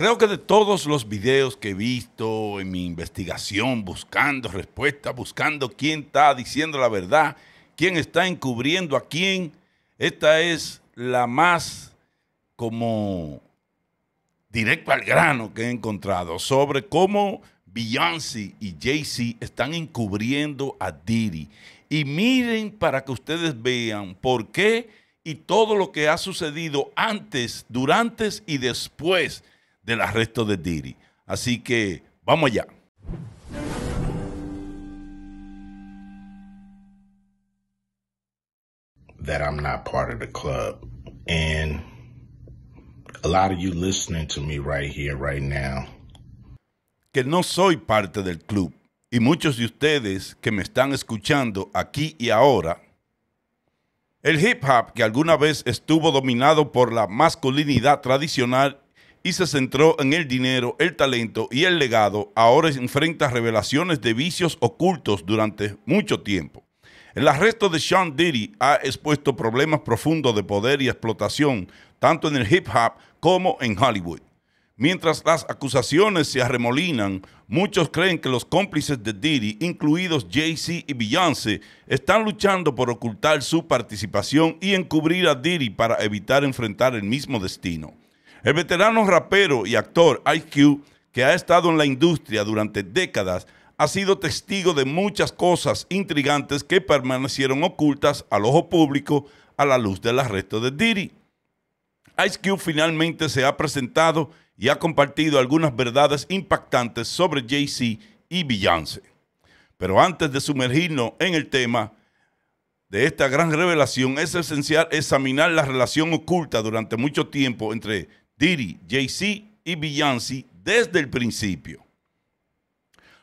Creo que de todos los videos que he visto en mi investigación, buscando respuestas, buscando quién está diciendo la verdad, quién está encubriendo a quién, esta es la más como directo al grano que he encontrado sobre cómo Beyoncé y Jay-Z están encubriendo a Diddy. Y miren para que ustedes vean por qué y todo lo que ha sucedido antes, durante y después el arresto de Diri. Así que vamos allá. That I'm not part of the club. And a lot of you listening to me right here, right now. Que no soy parte del club. Y muchos de ustedes que me están escuchando aquí y ahora. El hip hop que alguna vez estuvo dominado por la masculinidad tradicional y se centró en el dinero, el talento y el legado, ahora enfrenta revelaciones de vicios ocultos durante mucho tiempo. El arresto de Sean Diddy ha expuesto problemas profundos de poder y explotación, tanto en el hip hop como en Hollywood. Mientras las acusaciones se arremolinan, muchos creen que los cómplices de Diddy, incluidos Jay-Z y Beyoncé, están luchando por ocultar su participación y encubrir a Diddy para evitar enfrentar el mismo destino. El veterano rapero y actor Ice Cube, que ha estado en la industria durante décadas, ha sido testigo de muchas cosas intrigantes que permanecieron ocultas al ojo público a la luz del arresto de Diddy. Ice Cube finalmente se ha presentado y ha compartido algunas verdades impactantes sobre Jay-Z y Beyoncé. Pero antes de sumergirnos en el tema de esta gran revelación, es esencial examinar la relación oculta durante mucho tiempo entre Diddy, Jay-Z y Beyoncé desde el principio.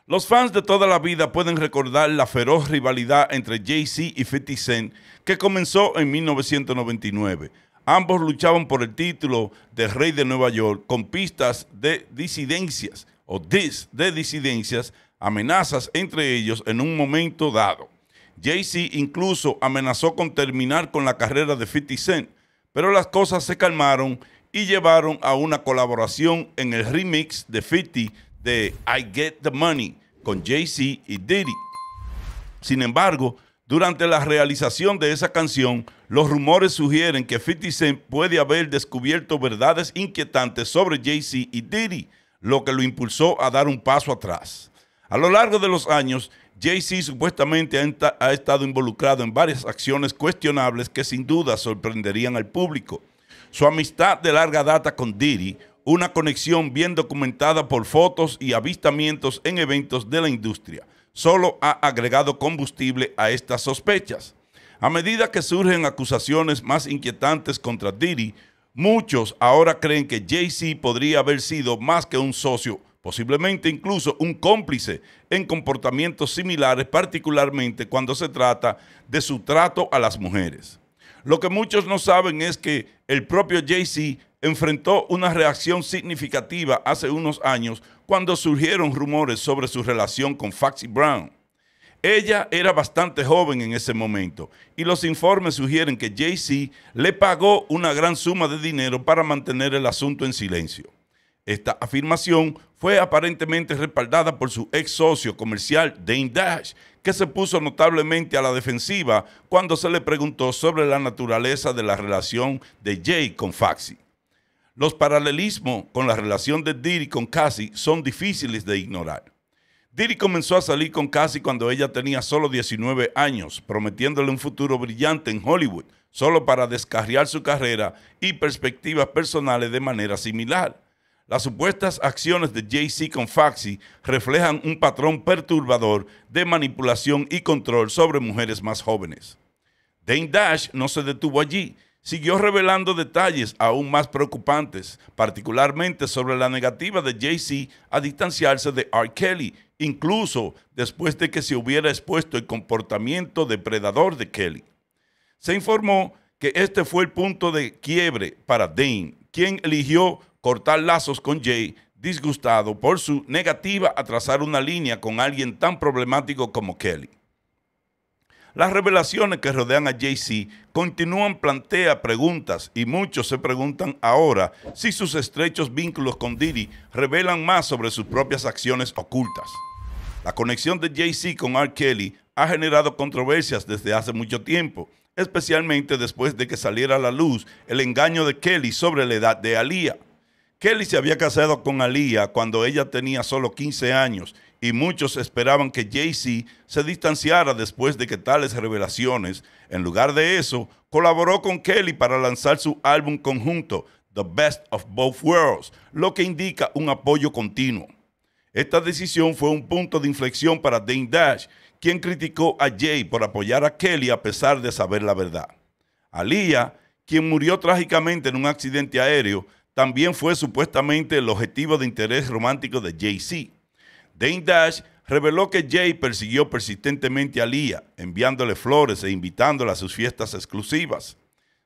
Los fans de toda la vida pueden recordar la feroz rivalidad entre Jay-Z y 50 Cent que comenzó en 1999. Ambos luchaban por el título de Rey de Nueva York con pistas de disidencias o dis de disidencias, amenazas entre ellos en un momento dado. Jay-Z incluso amenazó con terminar con la carrera de 50 Cent, pero las cosas se calmaron y llevaron a una colaboración en el remix de 50 de I Get the Money con Jay-Z y Diddy. Sin embargo, durante la realización de esa canción, los rumores sugieren que 50 se puede haber descubierto verdades inquietantes sobre Jay-Z y Diddy, lo que lo impulsó a dar un paso atrás. A lo largo de los años, Jay-Z supuestamente ha estado involucrado en varias acciones cuestionables que sin duda sorprenderían al público. Su amistad de larga data con Diri, una conexión bien documentada por fotos y avistamientos en eventos de la industria, solo ha agregado combustible a estas sospechas. A medida que surgen acusaciones más inquietantes contra Diri, muchos ahora creen que Jay-Z podría haber sido más que un socio posiblemente incluso un cómplice en comportamientos similares, particularmente cuando se trata de su trato a las mujeres. Lo que muchos no saben es que el propio Jay-Z enfrentó una reacción significativa hace unos años cuando surgieron rumores sobre su relación con Foxy Brown. Ella era bastante joven en ese momento y los informes sugieren que Jay-Z le pagó una gran suma de dinero para mantener el asunto en silencio. Esta afirmación fue aparentemente respaldada por su ex socio comercial Dane Dash, que se puso notablemente a la defensiva cuando se le preguntó sobre la naturaleza de la relación de Jay con Faxi. Los paralelismos con la relación de Diddy con Cassie son difíciles de ignorar. Diddy comenzó a salir con Cassie cuando ella tenía solo 19 años, prometiéndole un futuro brillante en Hollywood, solo para descarriar su carrera y perspectivas personales de manera similar. Las supuestas acciones de JC con Faxi reflejan un patrón perturbador de manipulación y control sobre mujeres más jóvenes. Dane Dash no se detuvo allí, siguió revelando detalles aún más preocupantes, particularmente sobre la negativa de JC a distanciarse de R. Kelly, incluso después de que se hubiera expuesto el comportamiento depredador de Kelly. Se informó que este fue el punto de quiebre para Dane, quien eligió cortar lazos con Jay, disgustado por su negativa a trazar una línea con alguien tan problemático como Kelly. Las revelaciones que rodean a Jay-Z continúan plantea preguntas y muchos se preguntan ahora si sus estrechos vínculos con Diddy revelan más sobre sus propias acciones ocultas. La conexión de Jay-Z con R. Kelly ha generado controversias desde hace mucho tiempo, especialmente después de que saliera a la luz el engaño de Kelly sobre la edad de Aliyah. Kelly se había casado con Alia cuando ella tenía solo 15 años y muchos esperaban que Jay-Z se distanciara después de que tales revelaciones. En lugar de eso, colaboró con Kelly para lanzar su álbum conjunto, The Best of Both Worlds, lo que indica un apoyo continuo. Esta decisión fue un punto de inflexión para Dane Dash, quien criticó a Jay por apoyar a Kelly a pesar de saber la verdad. Alia, quien murió trágicamente en un accidente aéreo, también fue supuestamente el objetivo de interés romántico de Jay-Z. Dane Dash reveló que Jay persiguió persistentemente a Lia, enviándole flores e invitándola a sus fiestas exclusivas.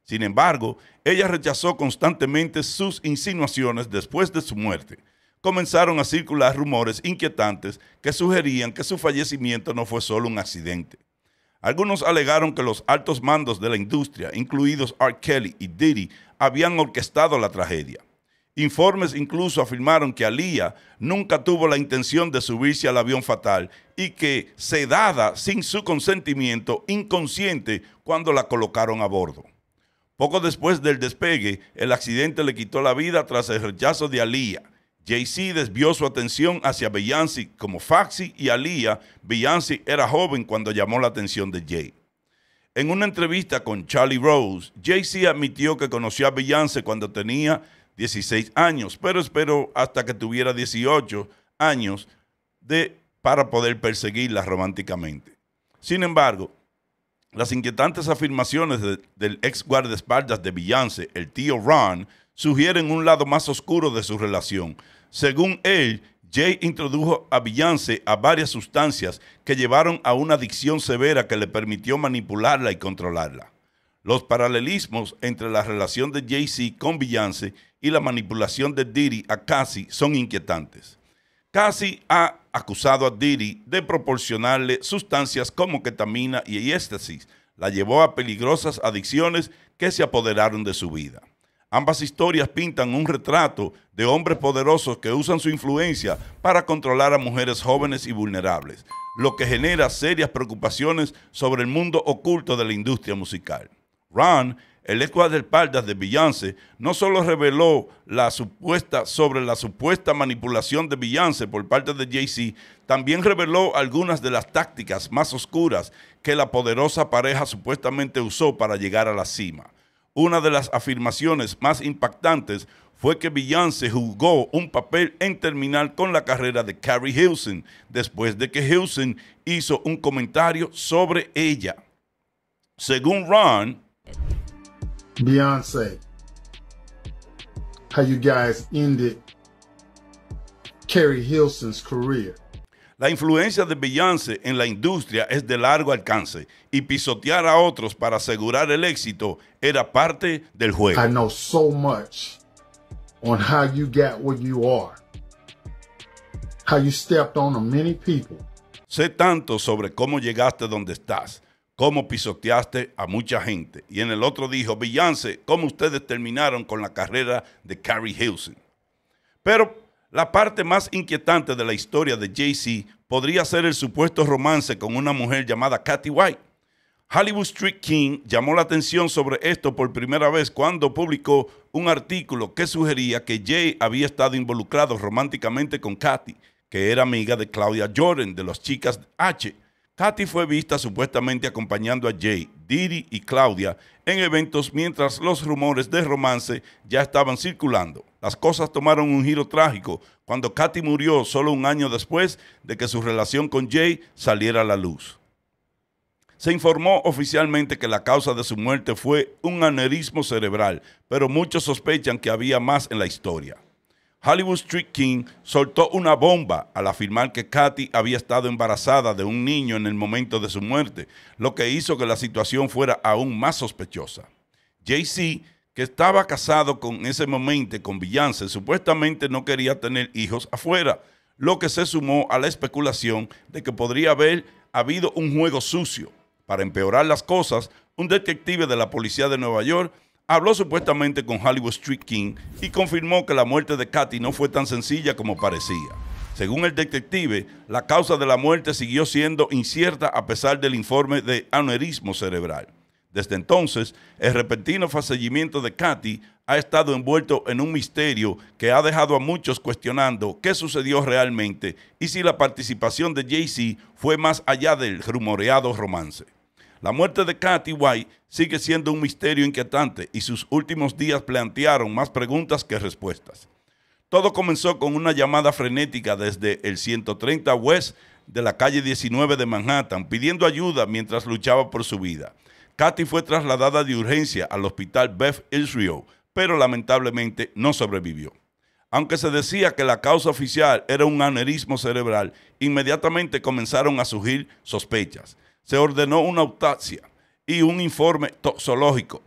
Sin embargo, ella rechazó constantemente sus insinuaciones después de su muerte. Comenzaron a circular rumores inquietantes que sugerían que su fallecimiento no fue solo un accidente. Algunos alegaron que los altos mandos de la industria, incluidos R. Kelly y Diddy, habían orquestado la tragedia. Informes incluso afirmaron que Alía nunca tuvo la intención de subirse al avión fatal y que sedada sin su consentimiento inconsciente cuando la colocaron a bordo. Poco después del despegue, el accidente le quitó la vida tras el rechazo de Alía. Jay-Z desvió su atención hacia Beyoncé como Faxi y Alía. Beyoncé era joven cuando llamó la atención de Jay. En una entrevista con Charlie Rose, Jay-Z admitió que conoció a Beyoncé cuando tenía 16 años, pero esperó hasta que tuviera 18 años para poder perseguirla románticamente. Sin embargo, las inquietantes afirmaciones del ex guardaespaldas de Beyoncé, el tío Ron, sugieren un lado más oscuro de su relación. Según él, Jay introdujo a Beyoncé a varias sustancias que llevaron a una adicción severa que le permitió manipularla y controlarla. Los paralelismos entre la relación de Jay-Z con Beyoncé y la manipulación de Diddy a Cassie son inquietantes. Cassie ha acusado a Diddy de proporcionarle sustancias como ketamina y éxtasis. La llevó a peligrosas adicciones que se apoderaron de su vida. Ambas historias pintan un retrato de hombres poderosos que usan su influencia para controlar a mujeres jóvenes y vulnerables, lo que genera serias preocupaciones sobre el mundo oculto de la industria musical. Ron, el eco de espaldas de Beyoncé, no solo reveló la supuesta, sobre la supuesta manipulación de Beyoncé por parte de Jay-Z, también reveló algunas de las tácticas más oscuras que la poderosa pareja supuestamente usó para llegar a la cima. Una de las afirmaciones más impactantes fue que Beyoncé jugó un papel en terminar con la carrera de Carrie Hilson después de que Hilson hizo un comentario sobre ella. Según Ron, Beyoncé, how you guys ended Carrie Hilson's career. La influencia de Beyoncé en la industria es de largo alcance y pisotear a otros para asegurar el éxito era parte del juego. so much on how Sé tanto sobre cómo llegaste donde estás, cómo pisoteaste a mucha gente. Y en el otro dijo, Beyoncé, cómo ustedes terminaron con la carrera de Carrie Hilson. Pero la parte más inquietante de la historia de Jay-Z podría ser el supuesto romance con una mujer llamada Katy White. Hollywood Street King llamó la atención sobre esto por primera vez cuando publicó un artículo que sugería que Jay había estado involucrado románticamente con Katy, que era amiga de Claudia Jordan de las chicas H. Katy fue vista supuestamente acompañando a Jay Diri y Claudia en eventos mientras los rumores de romance ya estaban circulando. Las cosas tomaron un giro trágico cuando Katy murió solo un año después de que su relación con Jay saliera a la luz. Se informó oficialmente que la causa de su muerte fue un aneurismo cerebral, pero muchos sospechan que había más en la historia. Hollywood Street King soltó una bomba al afirmar que Katy había estado embarazada de un niño en el momento de su muerte, lo que hizo que la situación fuera aún más sospechosa. Jay-Z, que estaba casado con ese momento con Beyoncé, supuestamente no quería tener hijos afuera, lo que se sumó a la especulación de que podría haber habido un juego sucio. Para empeorar las cosas, un detective de la policía de Nueva York habló supuestamente con Hollywood Street King y confirmó que la muerte de Katy no fue tan sencilla como parecía. Según el detective, la causa de la muerte siguió siendo incierta a pesar del informe de aneurismo cerebral. Desde entonces, el repentino fallecimiento de Katy ha estado envuelto en un misterio que ha dejado a muchos cuestionando qué sucedió realmente y si la participación de Jay-Z fue más allá del rumoreado romance. La muerte de Kathy White sigue siendo un misterio inquietante y sus últimos días plantearon más preguntas que respuestas. Todo comenzó con una llamada frenética desde el 130 West de la calle 19 de Manhattan pidiendo ayuda mientras luchaba por su vida. Kathy fue trasladada de urgencia al hospital Beth Israel, pero lamentablemente no sobrevivió. Aunque se decía que la causa oficial era un aneurisma cerebral, inmediatamente comenzaron a surgir sospechas se ordenó una autopsia y un informe toxológico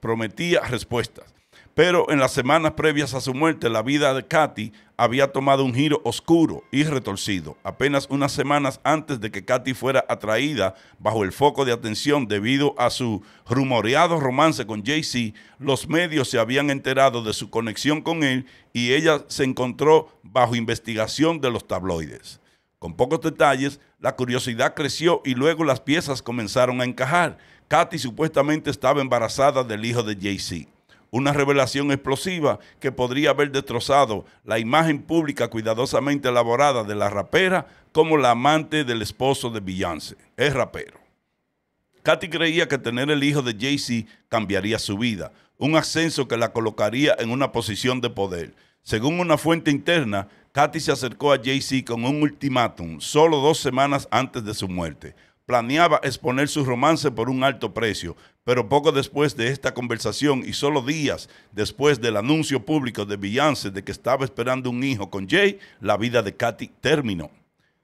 prometía respuestas. Pero en las semanas previas a su muerte, la vida de Katy había tomado un giro oscuro y retorcido. Apenas unas semanas antes de que Katy fuera atraída bajo el foco de atención debido a su rumoreado romance con Jay-Z, los medios se habían enterado de su conexión con él y ella se encontró bajo investigación de los tabloides. Con pocos detalles, la curiosidad creció y luego las piezas comenzaron a encajar. Katy supuestamente estaba embarazada del hijo de Jay-Z. Una revelación explosiva que podría haber destrozado la imagen pública cuidadosamente elaborada de la rapera como la amante del esposo de Beyoncé. Es rapero. Katy creía que tener el hijo de Jay-Z cambiaría su vida, un ascenso que la colocaría en una posición de poder. Según una fuente interna, Katy se acercó a Jay-Z con un ultimátum solo dos semanas antes de su muerte. Planeaba exponer su romance por un alto precio, pero poco después de esta conversación y solo días después del anuncio público de Beyoncé de que estaba esperando un hijo con Jay, la vida de Katy terminó.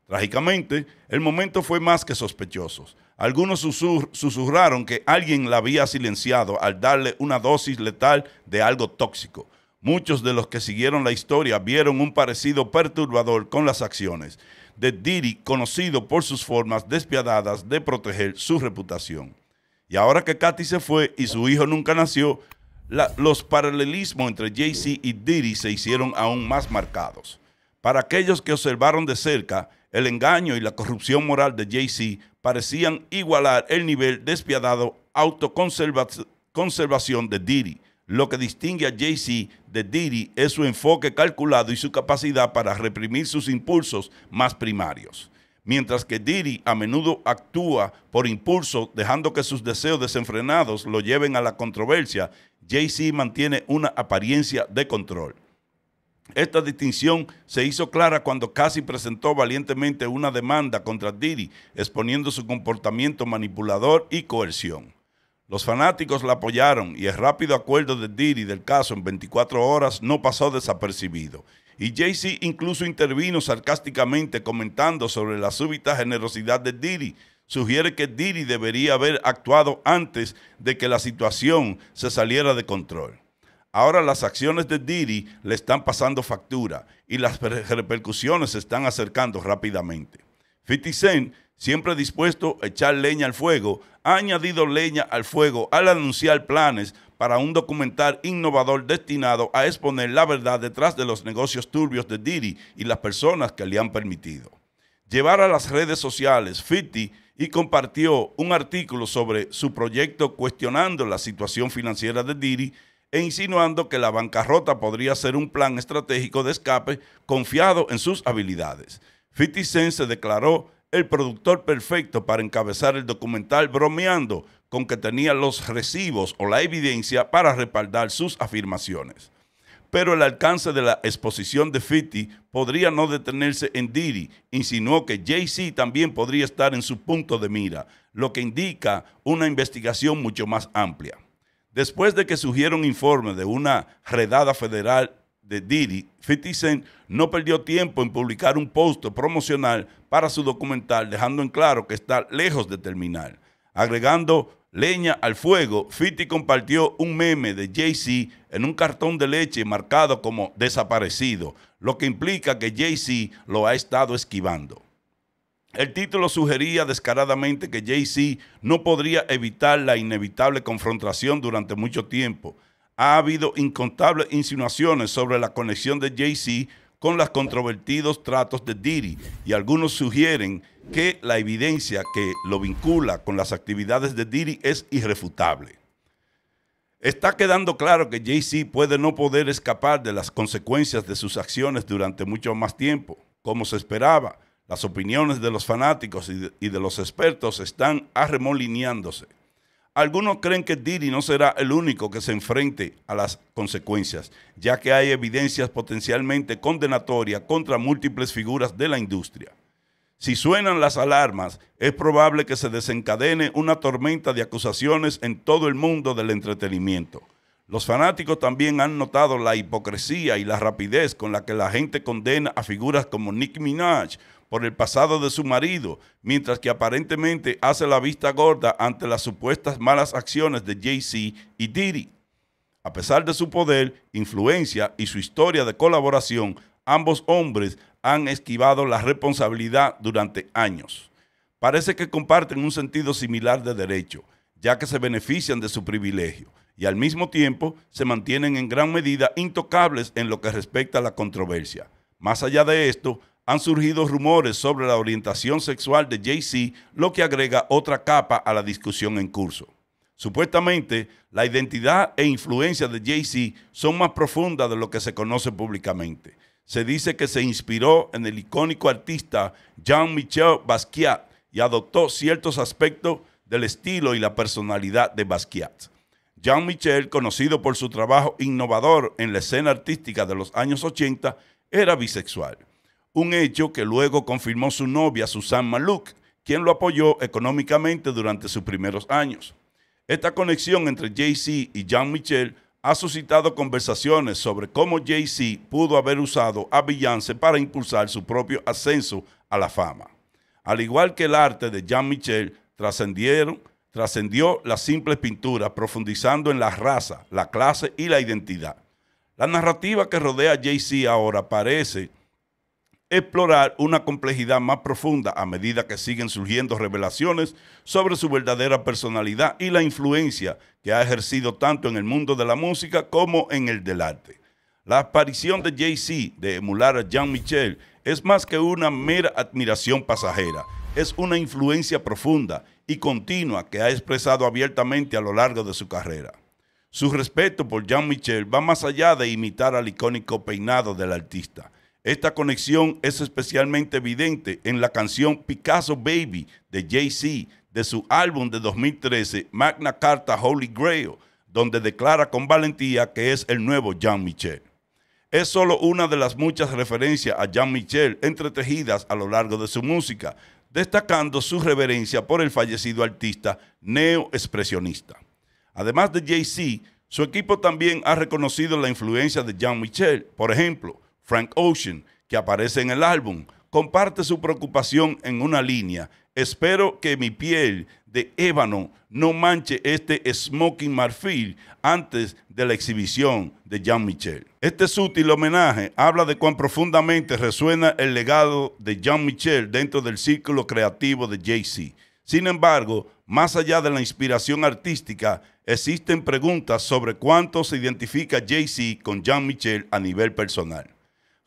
Trágicamente, el momento fue más que sospechoso. Algunos susurraron que alguien la había silenciado al darle una dosis letal de algo tóxico. Muchos de los que siguieron la historia vieron un parecido perturbador con las acciones de Diri, conocido por sus formas despiadadas de proteger su reputación. Y ahora que Katy se fue y su hijo nunca nació, los paralelismos entre Jay-Z y Diddy se hicieron aún más marcados. Para aquellos que observaron de cerca, el engaño y la corrupción moral de Jay-Z parecían igualar el nivel despiadado autoconservación de Diddy lo que distingue a Jay-Z de Diddy es su enfoque calculado y su capacidad para reprimir sus impulsos más primarios. Mientras que Diddy a menudo actúa por impulso, dejando que sus deseos desenfrenados lo lleven a la controversia, Jay-Z mantiene una apariencia de control. Esta distinción se hizo clara cuando Cassie presentó valientemente una demanda contra Diddy, exponiendo su comportamiento manipulador y coerción. Los fanáticos la apoyaron y el rápido acuerdo de Diddy del caso en 24 horas no pasó desapercibido. Y Jay-Z incluso intervino sarcásticamente comentando sobre la súbita generosidad de Didi. Sugiere que Didi debería haber actuado antes de que la situación se saliera de control. Ahora las acciones de Didi le están pasando factura y las repercusiones se están acercando rápidamente siempre dispuesto a echar leña al fuego, ha añadido leña al fuego al anunciar planes para un documental innovador destinado a exponer la verdad detrás de los negocios turbios de Didi y las personas que le han permitido. Llevar a las redes sociales Fiti y compartió un artículo sobre su proyecto cuestionando la situación financiera de Didi e insinuando que la bancarrota podría ser un plan estratégico de escape confiado en sus habilidades. Fiti Sense se declaró el productor perfecto para encabezar el documental bromeando con que tenía los recibos o la evidencia para respaldar sus afirmaciones. Pero el alcance de la exposición de Fitti podría no detenerse en Diri, Insinuó que Jay-Z también podría estar en su punto de mira, lo que indica una investigación mucho más amplia. Después de que surgieron informes de una redada federal de Diddy, 50 no perdió tiempo en publicar un post promocional para su documental, dejando en claro que está lejos de terminar. Agregando leña al fuego, 50 compartió un meme de Jay-Z en un cartón de leche marcado como desaparecido, lo que implica que Jay-Z lo ha estado esquivando. El título sugería descaradamente que Jay-Z no podría evitar la inevitable confrontación durante mucho tiempo ha habido incontables insinuaciones sobre la conexión de Jay-Z con los controvertidos tratos de Diri, y algunos sugieren que la evidencia que lo vincula con las actividades de Diddy es irrefutable. Está quedando claro que Jay-Z puede no poder escapar de las consecuencias de sus acciones durante mucho más tiempo. Como se esperaba, las opiniones de los fanáticos y de, y de los expertos están arremolineándose. Algunos creen que Didi no será el único que se enfrente a las consecuencias, ya que hay evidencias potencialmente condenatorias contra múltiples figuras de la industria. Si suenan las alarmas, es probable que se desencadene una tormenta de acusaciones en todo el mundo del entretenimiento. Los fanáticos también han notado la hipocresía y la rapidez con la que la gente condena a figuras como Nicki Minaj por el pasado de su marido, mientras que aparentemente hace la vista gorda ante las supuestas malas acciones de Jay-Z y Diddy. A pesar de su poder, influencia y su historia de colaboración, ambos hombres han esquivado la responsabilidad durante años. Parece que comparten un sentido similar de derecho, ya que se benefician de su privilegio y al mismo tiempo se mantienen en gran medida intocables en lo que respecta a la controversia. Más allá de esto, han surgido rumores sobre la orientación sexual de Jay-Z, lo que agrega otra capa a la discusión en curso. Supuestamente, la identidad e influencia de Jay-Z son más profundas de lo que se conoce públicamente. Se dice que se inspiró en el icónico artista Jean-Michel Basquiat y adoptó ciertos aspectos del estilo y la personalidad de Basquiat. Jean Michel, conocido por su trabajo innovador en la escena artística de los años 80, era bisexual. Un hecho que luego confirmó su novia Susan Malouk, quien lo apoyó económicamente durante sus primeros años. Esta conexión entre Jay-Z y Jean Michel ha suscitado conversaciones sobre cómo Jay-Z pudo haber usado a Beyoncé para impulsar su propio ascenso a la fama. Al igual que el arte de Jean Michel, trascendieron trascendió las simples pinturas, profundizando en la raza, la clase y la identidad. La narrativa que rodea a Jay-Z ahora parece explorar una complejidad más profunda a medida que siguen surgiendo revelaciones sobre su verdadera personalidad y la influencia que ha ejercido tanto en el mundo de la música como en el del arte. La aparición de Jay-Z de emular a Jean Michel es más que una mera admiración pasajera, es una influencia profunda y continua que ha expresado abiertamente a lo largo de su carrera. Su respeto por Jean Michel va más allá de imitar al icónico peinado del artista. Esta conexión es especialmente evidente en la canción Picasso Baby de Jay-Z de su álbum de 2013 Magna Carta Holy Grail, donde declara con valentía que es el nuevo Jean Michel. Es solo una de las muchas referencias a Jean Michel entretejidas a lo largo de su música, destacando su reverencia por el fallecido artista neoexpresionista. Además de Jay-Z, su equipo también ha reconocido la influencia de Jean Michel. Por ejemplo, Frank Ocean, que aparece en el álbum, comparte su preocupación en una línea Espero que mi piel de ébano no manche este smoking marfil antes de la exhibición de Jean Michel. Este sutil homenaje habla de cuán profundamente resuena el legado de Jean Michel dentro del círculo creativo de Jay-Z. Sin embargo, más allá de la inspiración artística, existen preguntas sobre cuánto se identifica Jay-Z con Jean Michel a nivel personal.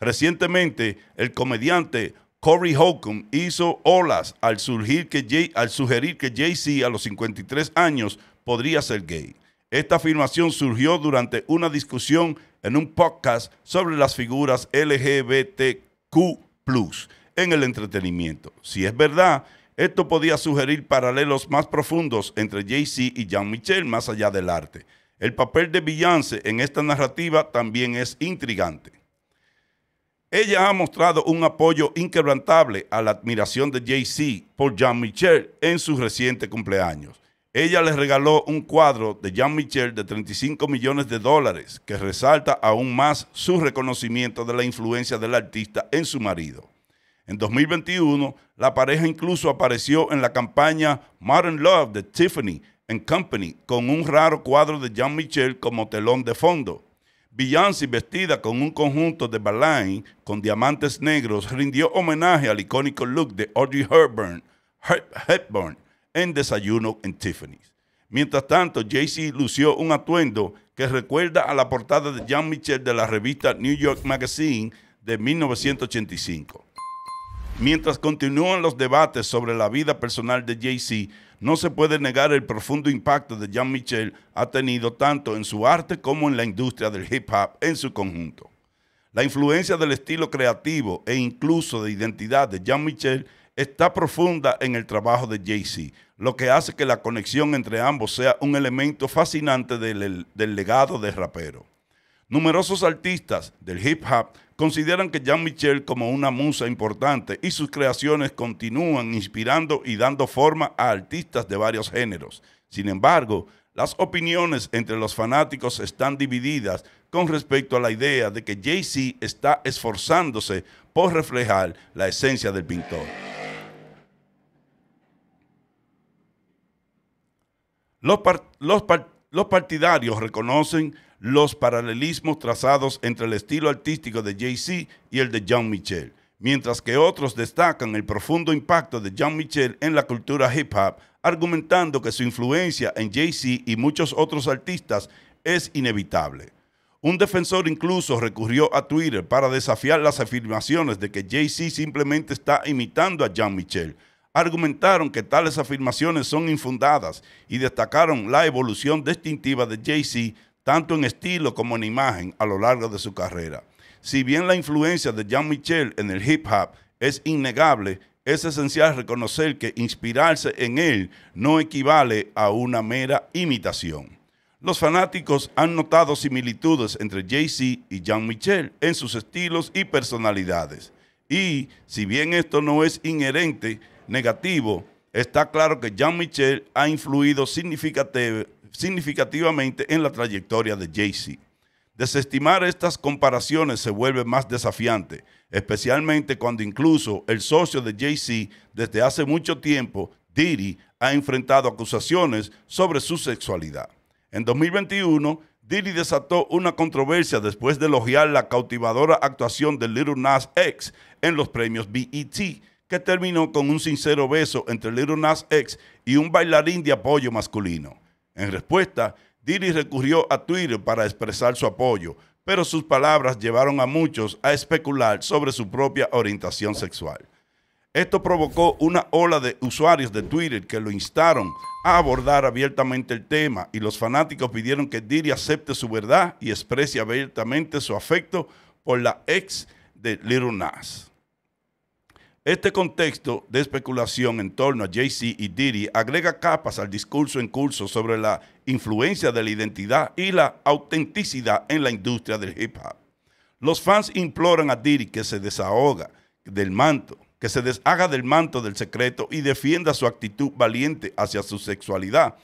Recientemente, el comediante Corey Holcomb hizo olas al, sugerir que Jay-Z a los 53 años podría ser gay. Esta afirmación surgió durante una discusión en un podcast sobre las figuras LGBTQ en el entretenimiento. Si es verdad, esto podía sugerir paralelos más profundos entre Jay-Z y Jean-Michel más allá del arte. El papel de Beyoncé en esta narrativa también es intrigante. Ella ha mostrado un apoyo inquebrantable a la admiración de Jay-Z por Jean-Michel en su reciente cumpleaños. Ella le regaló un cuadro de Jean-Michel de 35 millones de dólares que resalta aún más su reconocimiento de la influencia del artista en su marido. En 2021, la pareja incluso apareció en la campaña Modern Love de Tiffany Company con un raro cuadro de Jean-Michel como telón de fondo. Beyoncé, vestida con un conjunto de balain con diamantes negros, rindió homenaje al icónico look de Audrey Hepburn, Hepburn en Desayuno en Tiffany's. Mientras tanto, jay lució un atuendo que recuerda a la portada de Jean Michel de la revista New York Magazine de 1985. Mientras continúan los debates sobre la vida personal de Jay-Z, no se puede negar el profundo impacto que Jean Michel ha tenido tanto en su arte como en la industria del hip hop en su conjunto. La influencia del estilo creativo e incluso de identidad de Jean Michel está profunda en el trabajo de Jay-Z, lo que hace que la conexión entre ambos sea un elemento fascinante del, legado de rapero. Numerosos artistas del hip hop consideran que Jean Michel como una musa importante y sus creaciones continúan inspirando y dando forma a artistas de varios géneros. Sin embargo, las opiniones entre los fanáticos están divididas con respecto a la idea de que Jay-Z está esforzándose por reflejar la esencia del pintor. Los, los partidarios reconocen los paralelismos trazados entre el estilo artístico de Jay-Z y el de John Michel, mientras que otros destacan el profundo impacto de John Michel en la cultura hip hop, argumentando que su influencia en Jay-Z y muchos otros artistas es inevitable. Un defensor incluso recurrió a Twitter para desafiar las afirmaciones de que Jay-Z simplemente está imitando a John Michel, argumentaron que tales afirmaciones son infundadas y destacaron la evolución distintiva de Jay-Z tanto en estilo como en imagen a lo largo de su carrera. Si bien la influencia de Jean Michel en el hip hop es innegable, es esencial reconocer que inspirarse en él no equivale a una mera imitación. Los fanáticos han notado similitudes entre Jay-Z y Jean Michel en sus estilos y personalidades. Y si bien esto no es inherente negativo, está claro que Jean-Michel ha influido significativamente en la trayectoria de Jay-Z. Desestimar estas comparaciones se vuelve más desafiante, especialmente cuando incluso el socio de Jay-Z desde hace mucho tiempo, Diddy, ha enfrentado acusaciones sobre su sexualidad. En 2021, Diddy desató una controversia después de elogiar la cautivadora actuación de Little Nas X en los premios BET, que terminó con un sincero beso entre Little Nas X y un bailarín de apoyo masculino. En respuesta, Diddy recurrió a Twitter para expresar su apoyo, pero sus palabras llevaron a muchos a especular sobre su propia orientación sexual. Esto provocó una ola de usuarios de Twitter que lo instaron a abordar abiertamente el tema y los fanáticos pidieron que Diddy acepte su verdad y exprese abiertamente su afecto por la ex de Little Nas. Este contexto de especulación en torno a Jay-Z y Diddy agrega capas al discurso en curso sobre la influencia de la identidad y la autenticidad en la industria del hip hop. Los fans imploran a Diddy que se desahoga del manto, que se deshaga del manto del secreto y defienda su actitud valiente hacia su sexualidad.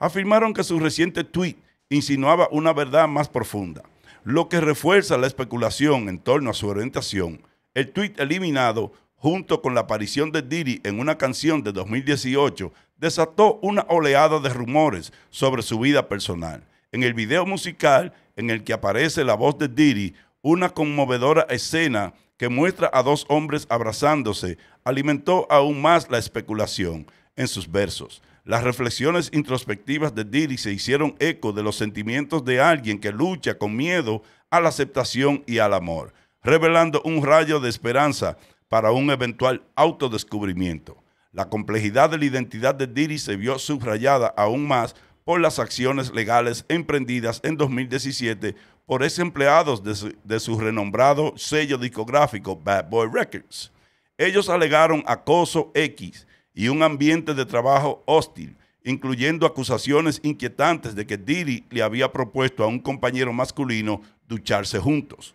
Afirmaron que su reciente tweet insinuaba una verdad más profunda, lo que refuerza la especulación en torno a su orientación. El tweet eliminado junto con la aparición de Diddy en una canción de 2018, desató una oleada de rumores sobre su vida personal. En el video musical en el que aparece la voz de Diddy, una conmovedora escena que muestra a dos hombres abrazándose alimentó aún más la especulación en sus versos. Las reflexiones introspectivas de Diddy se hicieron eco de los sentimientos de alguien que lucha con miedo a la aceptación y al amor, revelando un rayo de esperanza para un eventual autodescubrimiento. La complejidad de la identidad de Diddy se vio subrayada aún más por las acciones legales emprendidas en 2017 por ex empleados de su, de su renombrado sello discográfico Bad Boy Records. Ellos alegaron acoso X y un ambiente de trabajo hostil, incluyendo acusaciones inquietantes de que Diddy le había propuesto a un compañero masculino ducharse juntos.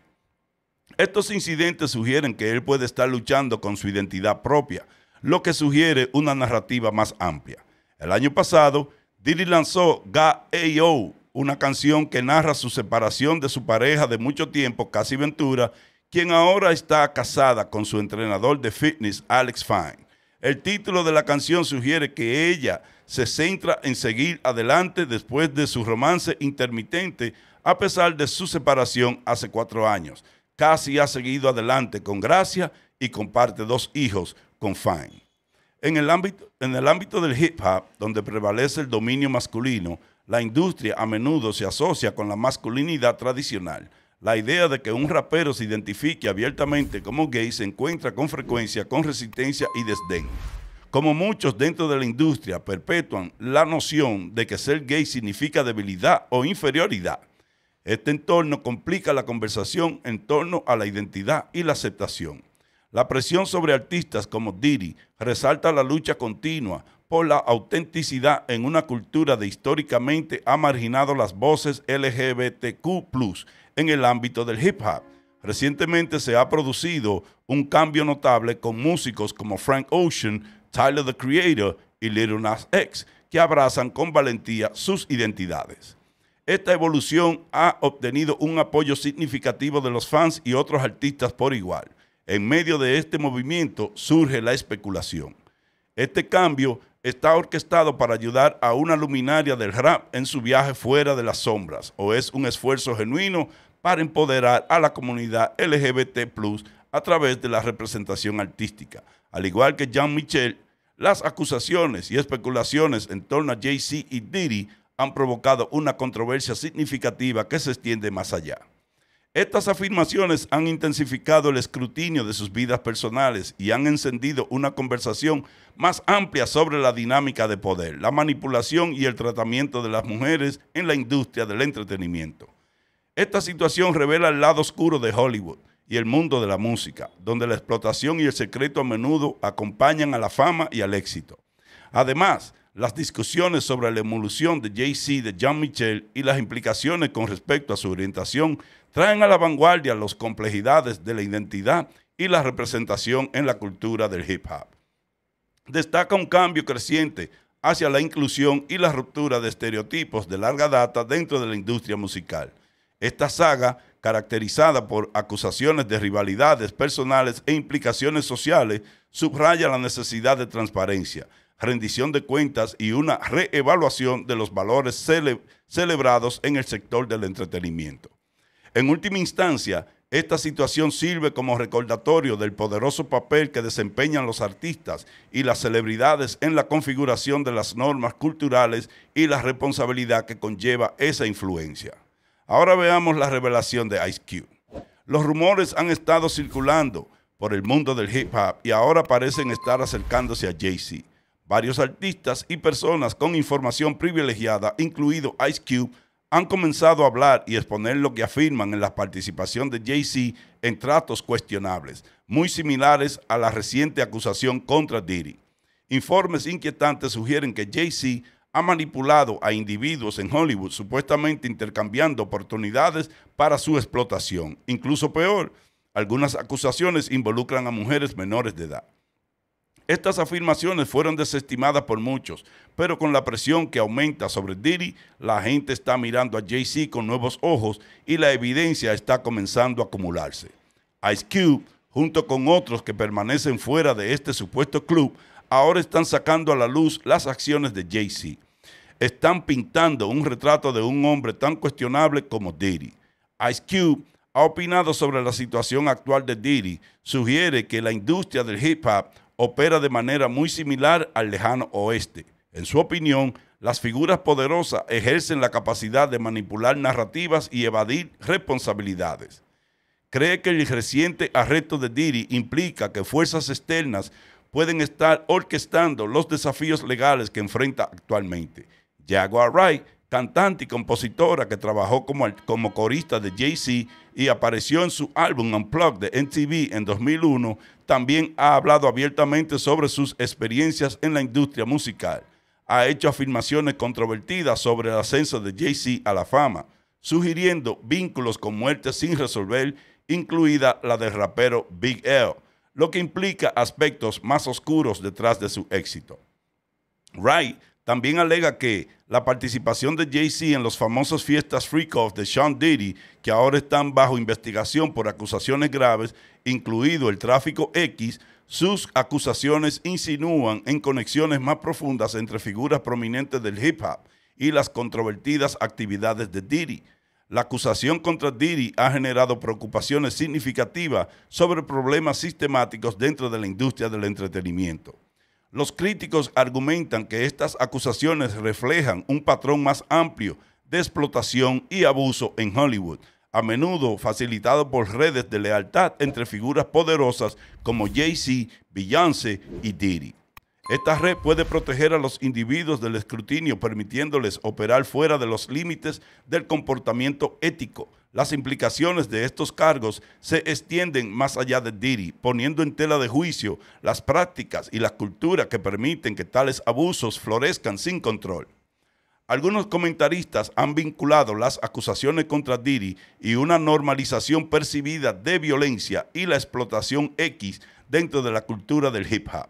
Estos incidentes sugieren que él puede estar luchando con su identidad propia, lo que sugiere una narrativa más amplia. El año pasado, Diddy lanzó Ga A.O., una canción que narra su separación de su pareja de mucho tiempo, Cassie Ventura, quien ahora está casada con su entrenador de fitness, Alex Fine. El título de la canción sugiere que ella se centra en seguir adelante después de su romance intermitente a pesar de su separación hace cuatro años casi ha seguido adelante con gracia y comparte dos hijos con Fine. En el, ámbito, en el ámbito del hip hop, donde prevalece el dominio masculino, la industria a menudo se asocia con la masculinidad tradicional. La idea de que un rapero se identifique abiertamente como gay se encuentra con frecuencia con resistencia y desdén. Como muchos dentro de la industria perpetúan la noción de que ser gay significa debilidad o inferioridad. Este entorno complica la conversación en torno a la identidad y la aceptación. La presión sobre artistas como Diddy resalta la lucha continua por la autenticidad en una cultura de históricamente ha marginado las voces LGBTQ+, en el ámbito del hip hop. Recientemente se ha producido un cambio notable con músicos como Frank Ocean, Tyler the Creator y Little Nas X, que abrazan con valentía sus identidades. Esta evolución ha obtenido un apoyo significativo de los fans y otros artistas por igual. En medio de este movimiento surge la especulación. Este cambio está orquestado para ayudar a una luminaria del rap en su viaje fuera de las sombras, o es un esfuerzo genuino para empoderar a la comunidad LGBT a través de la representación artística. Al igual que Jean Michel, las acusaciones y especulaciones en torno a Jay-Z y Diddy han provocado una controversia significativa que se extiende más allá. Estas afirmaciones han intensificado el escrutinio de sus vidas personales y han encendido una conversación más amplia sobre la dinámica de poder, la manipulación y el tratamiento de las mujeres en la industria del entretenimiento. Esta situación revela el lado oscuro de Hollywood y el mundo de la música, donde la explotación y el secreto a menudo acompañan a la fama y al éxito. Además, las discusiones sobre la evolución de Jay-Z de Jean Michel y las implicaciones con respecto a su orientación traen a la vanguardia las complejidades de la identidad y la representación en la cultura del hip hop. Destaca un cambio creciente hacia la inclusión y la ruptura de estereotipos de larga data dentro de la industria musical. Esta saga, caracterizada por acusaciones de rivalidades personales e implicaciones sociales, subraya la necesidad de transparencia rendición de cuentas y una reevaluación de los valores celebrados en el sector del entretenimiento. En última instancia, esta situación sirve como recordatorio del poderoso papel que desempeñan los artistas y las celebridades en la configuración de las normas culturales y la responsabilidad que conlleva esa influencia. Ahora veamos la revelación de Ice Cube. Los rumores han estado circulando por el mundo del hip hop y ahora parecen estar acercándose a Jay-Z. Varios artistas y personas con información privilegiada, incluido Ice Cube, han comenzado a hablar y exponer lo que afirman en la participación de Jay-Z en tratos cuestionables, muy similares a la reciente acusación contra Diddy. Informes inquietantes sugieren que Jay-Z ha manipulado a individuos en Hollywood, supuestamente intercambiando oportunidades para su explotación. Incluso peor, algunas acusaciones involucran a mujeres menores de edad. Estas afirmaciones fueron desestimadas por muchos, pero con la presión que aumenta sobre Diddy, la gente está mirando a Jay-Z con nuevos ojos y la evidencia está comenzando a acumularse. Ice Cube, junto con otros que permanecen fuera de este supuesto club, ahora están sacando a la luz las acciones de Jay-Z. Están pintando un retrato de un hombre tan cuestionable como Diddy. Ice Cube ha opinado sobre la situación actual de Diddy, sugiere que la industria del hip hop opera de manera muy similar al lejano oeste. En su opinión, las figuras poderosas ejercen la capacidad de manipular narrativas y evadir responsabilidades. Cree que el reciente arresto de Diri implica que fuerzas externas pueden estar orquestando los desafíos legales que enfrenta actualmente. Jaguar Wright cantante y compositora que trabajó como, como corista de Jay-Z y apareció en su álbum Unplugged de MTV en 2001, también ha hablado abiertamente sobre sus experiencias en la industria musical. Ha hecho afirmaciones controvertidas sobre el ascenso de Jay-Z a la fama, sugiriendo vínculos con muertes sin resolver, incluida la del rapero Big L, lo que implica aspectos más oscuros detrás de su éxito. Wright también alega que la participación de Jay-Z en los famosos fiestas Freak Off de Sean Diddy, que ahora están bajo investigación por acusaciones graves, incluido el tráfico X, sus acusaciones insinúan en conexiones más profundas entre figuras prominentes del hip hop y las controvertidas actividades de Diddy. La acusación contra Diddy ha generado preocupaciones significativas sobre problemas sistemáticos dentro de la industria del entretenimiento. Los críticos argumentan que estas acusaciones reflejan un patrón más amplio de explotación y abuso en Hollywood, a menudo facilitado por redes de lealtad entre figuras poderosas como Jay-Z, Beyoncé y Diddy. Esta red puede proteger a los individuos del escrutinio permitiéndoles operar fuera de los límites del comportamiento ético, las implicaciones de estos cargos se extienden más allá de Diri, poniendo en tela de juicio las prácticas y la cultura que permiten que tales abusos florezcan sin control. Algunos comentaristas han vinculado las acusaciones contra Diri y una normalización percibida de violencia y la explotación X dentro de la cultura del hip hop.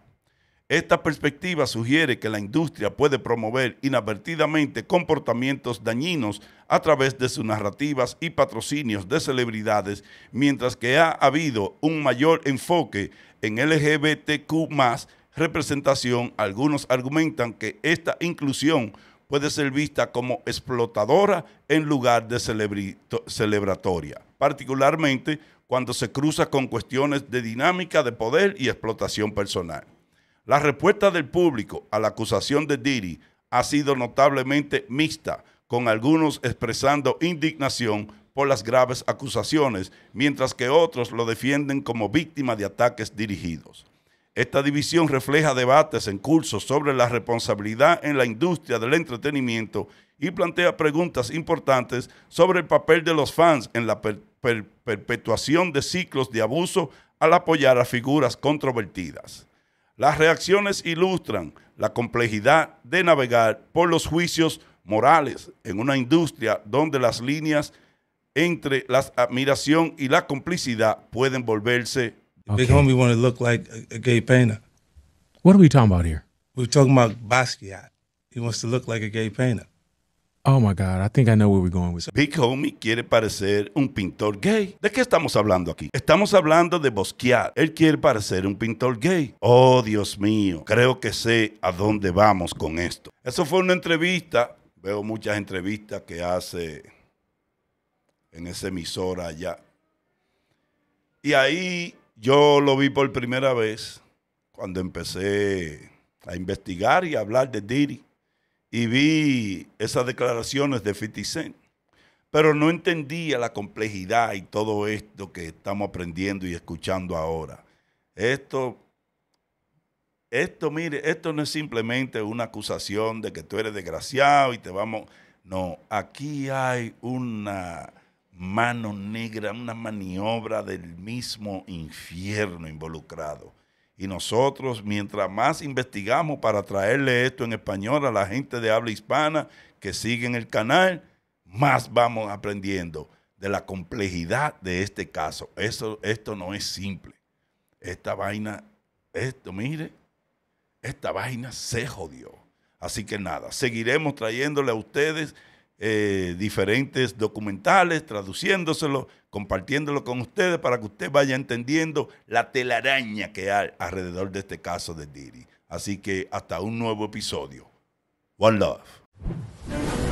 Esta perspectiva sugiere que la industria puede promover inadvertidamente comportamientos dañinos a través de sus narrativas y patrocinios de celebridades, mientras que ha habido un mayor enfoque en LGBTQ más representación. Algunos argumentan que esta inclusión puede ser vista como explotadora en lugar de celebratoria, particularmente cuando se cruza con cuestiones de dinámica de poder y explotación personal. La respuesta del público a la acusación de Diri ha sido notablemente mixta, con algunos expresando indignación por las graves acusaciones, mientras que otros lo defienden como víctima de ataques dirigidos. Esta división refleja debates en curso sobre la responsabilidad en la industria del entretenimiento y plantea preguntas importantes sobre el papel de los fans en la perpetuación de ciclos de abuso al apoyar a figuras controvertidas. Las reacciones ilustran la complejidad de navegar por los juicios morales en una industria donde las líneas entre la admiración y la complicidad pueden volverse. Big homie want to look like a, gay painter. What are we talking about here? We're talking about Basquiat. He wants to look like a gay painter. Oh my God, I think I know where we're going with Big Homie quiere parecer un pintor gay. ¿De qué estamos hablando aquí? Estamos hablando de bosquear. Él quiere parecer un pintor gay. Oh, Dios mío, creo que sé a dónde vamos con esto. Eso fue una entrevista. Veo muchas entrevistas que hace en esa emisora allá. Y ahí yo lo vi por primera vez cuando empecé a investigar y a hablar de Diri y vi esas declaraciones de 50 pero no entendía la complejidad y todo esto que estamos aprendiendo y escuchando ahora. Esto, esto, mire, esto no es simplemente una acusación de que tú eres desgraciado y te vamos. No, aquí hay una mano negra, una maniobra del mismo infierno involucrado. Y nosotros, mientras más investigamos para traerle esto en español a la gente de habla hispana que sigue en el canal, más vamos aprendiendo de la complejidad de este caso. esto no es simple. Esta vaina, esto, mire, esta vaina se jodió. Así que nada, seguiremos trayéndole a ustedes eh, diferentes documentales, traduciéndoselos compartiéndolo con ustedes para que usted vaya entendiendo la telaraña que hay alrededor de este caso de Diri. Así que hasta un nuevo episodio. One love.